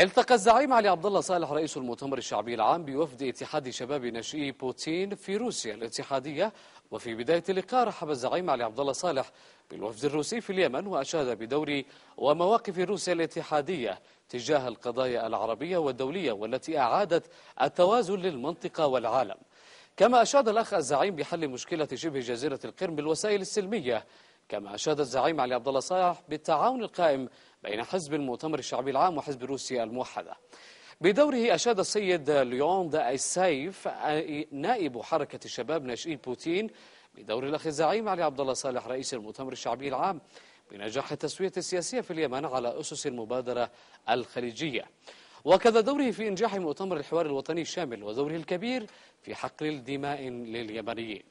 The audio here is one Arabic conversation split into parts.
التقى الزعيم علي عبد الله صالح رئيس المؤتمر الشعبي العام بوفد اتحاد شباب ناشئي بوتين في روسيا الاتحادية وفي بداية اللقاء رحب الزعيم علي عبد الله صالح بالوفد الروسي في اليمن وأشاد بدور ومواقف روسيا الاتحادية تجاه القضايا العربية والدولية والتي أعادت التوازن للمنطقة والعالم كما أشاد الأخ الزعيم بحل مشكلة شبه جزيرة القرم بالوسائل السلمية كما أشاد الزعيم علي عبد الله صالح بالتعاون القائم بين حزب المؤتمر الشعبي العام وحزب روسيا الموحدة بدوره أشاد السيد ليوند السيف نائب حركة الشباب ناشئي بوتين بدور الأخ الزعيم علي عبد الله صالح رئيس المؤتمر الشعبي العام بنجاح التسوية السياسية في اليمن على أسس المبادرة الخليجية وكذا دوره في إنجاح مؤتمر الحوار الوطني الشامل ودوره الكبير في حقل الدماء لليمنيين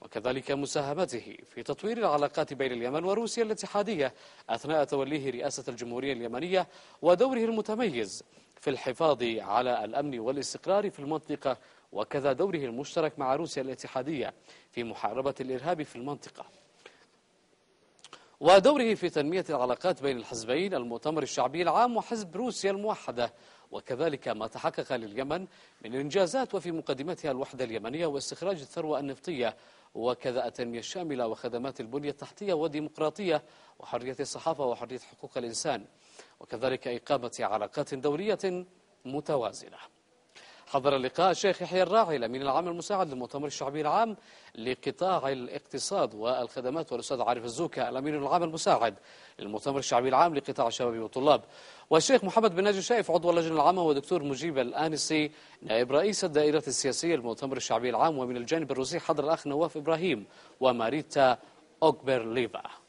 وكذلك مساهمته في تطوير العلاقات بين اليمن وروسيا الاتحادية أثناء توليه رئاسة الجمهورية اليمنية ودوره المتميز في الحفاظ على الأمن والاستقرار في المنطقة وكذا دوره المشترك مع روسيا الاتحادية في محاربة الإرهاب في المنطقة ودوره في تنمية العلاقات بين الحزبين المؤتمر الشعبي العام وحزب روسيا الموحدة وكذلك ما تحقق لليمن من إنجازات وفي مقدمتها الوحدة اليمنية واستخراج الثروة النفطية وكذا التنمية الشاملة وخدمات البنية التحتية والديمقراطية وحرية الصحافة وحرية حقوق الإنسان وكذلك إقامة علاقات دورية متوازنة حضر اللقاء الشيخ يحيى الراعي الأمين العام المساعد للمؤتمر الشعبي العام لقطاع الاقتصاد والخدمات والأستاذ عارف الزوكا الأمين العام المساعد للمؤتمر الشعبي العام لقطاع الشباب والطلاب والشيخ محمد بن ناجي شايف عضو اللجنة العامة ودكتور مجيب الآنسي نائب رئيس الدائرة السياسية للمؤتمر الشعبي العام ومن الجانب الروسي حضر الأخ نواف إبراهيم وماريتا أوكبر ليفا